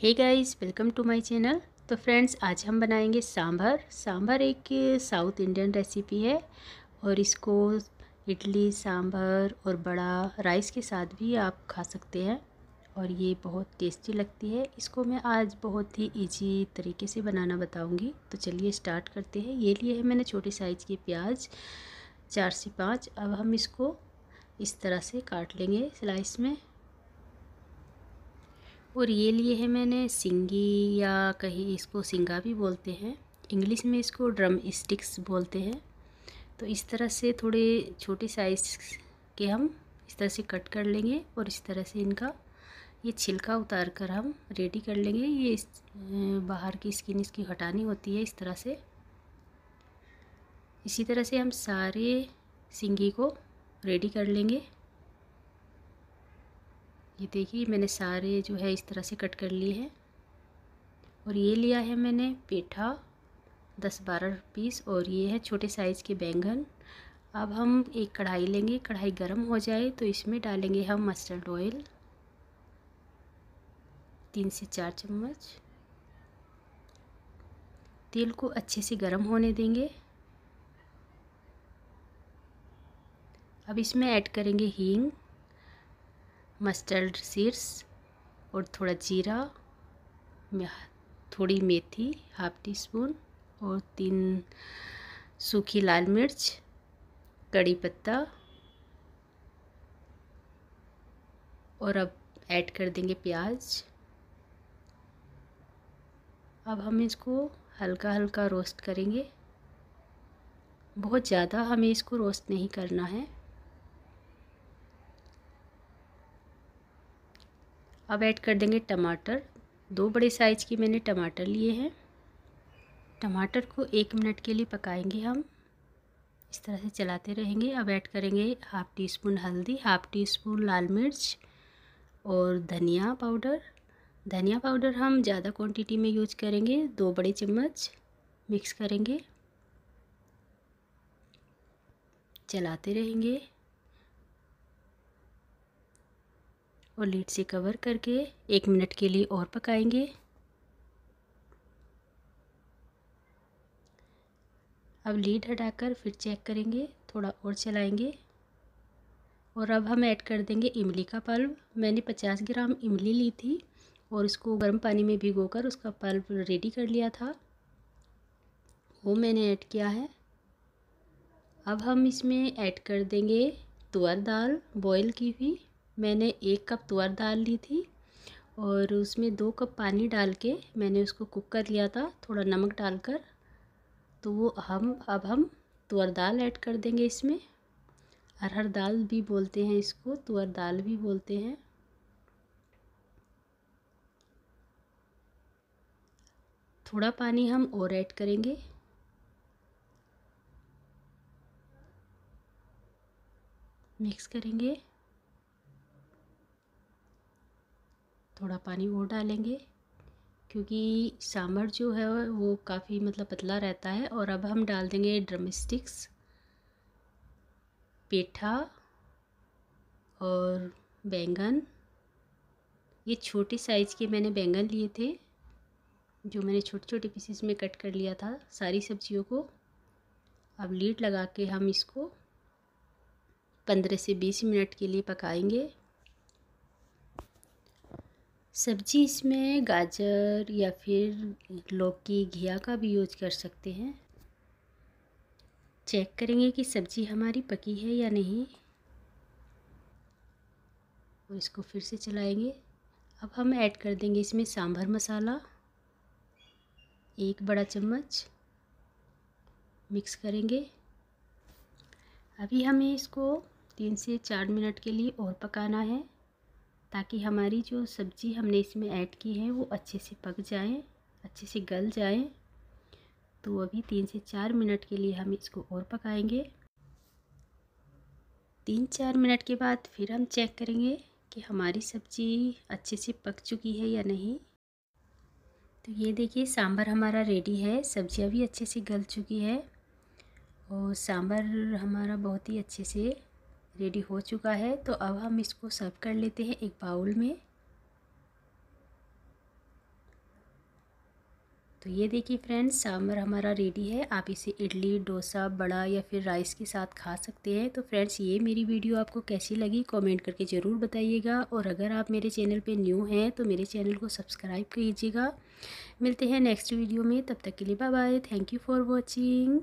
hey guys welcome to my channel तो friends आज हम बनाएंगे सांभर सांभर एक साउथ इंडियन रेसिपी है और इसको इडली सांभर और बड़ा राइस के साथ भी आप खा सकते हैं और ये बहुत टेस्टी लगती है इसको मैं आज बहुत ही इजी तरीके से बनाना बताऊंगी तो चलिए स्टार्ट करते हैं ये लिए है मैंने छोटे साइज़ के प्याज चार से पाँच अब हम इसको इस तरह से काट लेंगे स्लाइस में और ये लिए है मैंने सिंगी या कहीं इसको सिंगा भी बोलते हैं इंग्लिश में इसको ड्रम स्टिक्स बोलते हैं तो इस तरह से थोड़े छोटे साइज़ के हम इस तरह से कट कर लेंगे और इस तरह से इनका ये छिलका उतार कर हम रेडी कर लेंगे ये इस बाहर की स्किन इसकी हटानी होती है इस तरह से इसी तरह से हम सारे सिंगी को रेडी कर लेंगे ये देखिए मैंने सारे जो है इस तरह से कट कर लिए हैं और ये लिया है मैंने पेठा दस बारह पीस और ये है छोटे साइज़ के बैंगन अब हम एक कढ़ाई लेंगे कढ़ाई गर्म हो जाए तो इसमें डालेंगे हम मस्टर्ड ऑयल तीन से चार चम्मच तेल को अच्छे से गर्म होने देंगे अब इसमें ऐड करेंगे हींग मस्टर्ड सीड्स और थोड़ा जीरा थोड़ी मेथी हाफ टी स्पून और तीन सूखी लाल मिर्च कड़ी पत्ता और अब ऐड कर देंगे प्याज अब हम इसको हल्का हल्का रोस्ट करेंगे बहुत ज़्यादा हमें इसको रोस्ट नहीं करना है अब ऐड कर देंगे टमाटर दो बड़े साइज की मैंने टमाटर लिए हैं टमाटर को एक मिनट के लिए पकाएंगे हम इस तरह से चलाते रहेंगे अब ऐड करेंगे हाफ़ टी स्पून हल्दी हाफ़ टी स्पून लाल मिर्च और धनिया पाउडर धनिया पाउडर हम ज़्यादा क्वांटिटी में यूज करेंगे दो बड़े चम्मच मिक्स करेंगे चलाते रहेंगे और लीड से कवर करके एक मिनट के लिए और पकाएंगे अब लीड हटाकर फिर चेक करेंगे थोड़ा और चलाएंगे और अब हम ऐड कर देंगे इमली का पल्व मैंने 50 ग्राम इमली ली थी और इसको गर्म पानी में भिगोकर उसका पल्ब रेडी कर लिया था वो मैंने ऐड किया है अब हम इसमें ऐड कर देंगे तुअर दाल बॉईल की हुई मैंने एक कप तुअर दाल ली थी और उसमें दो कप पानी डाल के मैंने उसको कुक कर लिया था थोड़ा नमक डालकर तो वो हम अब हम तुअर दाल ऐड कर देंगे इसमें अरहर दाल भी बोलते हैं इसको तुअर दाल भी बोलते हैं थोड़ा पानी हम और ऐड करेंगे मिक्स करेंगे थोड़ा पानी और डालेंगे क्योंकि सांभर जो है वो काफ़ी मतलब पतला रहता है और अब हम डाल देंगे ड्रम स्टिक्स पेठा और बैंगन ये छोटे साइज़ के मैंने बैंगन लिए थे जो मैंने छोटे छोटे पीसेस में कट कर लिया था सारी सब्जियों को अब लीड लगा के हम इसको पंद्रह से बीस मिनट के लिए पकाएंगे सब्जी इसमें गाजर या फिर लौकी घिया का भी यूज कर सकते हैं चेक करेंगे कि सब्ज़ी हमारी पकी है या नहीं और तो इसको फिर से चलाएंगे अब हम ऐड कर देंगे इसमें सांभर मसाला एक बड़ा चम्मच मिक्स करेंगे अभी हमें इसको तीन से चार मिनट के लिए और पकाना है ताकि हमारी जो सब्ज़ी हमने इसमें ऐड की है वो अच्छे से पक जाए अच्छे से गल जाए तो अभी तीन से चार मिनट के लिए हम इसको और पकाएंगे तीन चार मिनट के बाद फिर हम चेक करेंगे कि हमारी सब्ज़ी अच्छे से पक चुकी है या नहीं तो ये देखिए सांभर हमारा रेडी है सब्ज़ियाँ भी अच्छे से गल चुकी है और सांभर हमारा बहुत ही अच्छे से रेडी हो चुका है तो अब हम इसको सर्व कर लेते हैं एक बाउल में तो ये देखिए फ्रेंड्स सांभर हमारा रेडी है आप इसे इडली डोसा बड़ा या फिर राइस के साथ खा सकते हैं तो फ्रेंड्स ये मेरी वीडियो आपको कैसी लगी कमेंट करके ज़रूर बताइएगा और अगर आप मेरे चैनल पे न्यू हैं तो मेरे चैनल को सब्सक्राइब कीजिएगा मिलते हैं नेक्स्ट वीडियो में तब तक के लिए bye bye thank you for watching